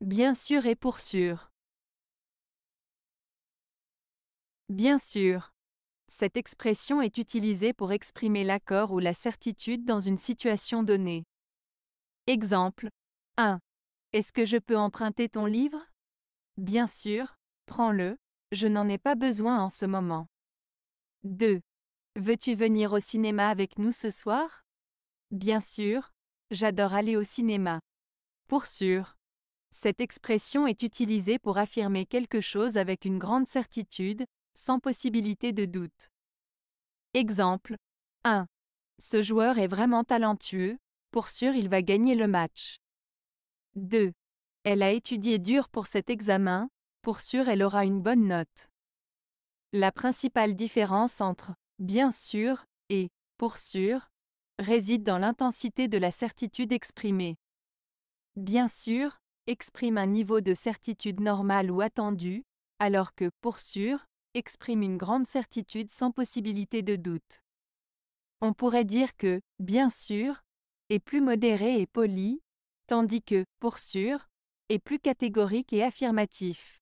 Bien sûr et pour sûr. Bien sûr. Cette expression est utilisée pour exprimer l'accord ou la certitude dans une situation donnée. Exemple 1. Est-ce que je peux emprunter ton livre Bien sûr, prends-le, je n'en ai pas besoin en ce moment. 2. Veux-tu venir au cinéma avec nous ce soir Bien sûr, j'adore aller au cinéma. Pour sûr. Cette expression est utilisée pour affirmer quelque chose avec une grande certitude, sans possibilité de doute. Exemple 1. Ce joueur est vraiment talentueux, pour sûr il va gagner le match. 2. Elle a étudié dur pour cet examen, pour sûr elle aura une bonne note. La principale différence entre bien sûr et pour sûr réside dans l'intensité de la certitude exprimée. Bien sûr, exprime un niveau de certitude normal ou attendu, alors que, pour sûr, exprime une grande certitude sans possibilité de doute. On pourrait dire que, bien sûr, est plus modéré et poli, tandis que, pour sûr, est plus catégorique et affirmatif.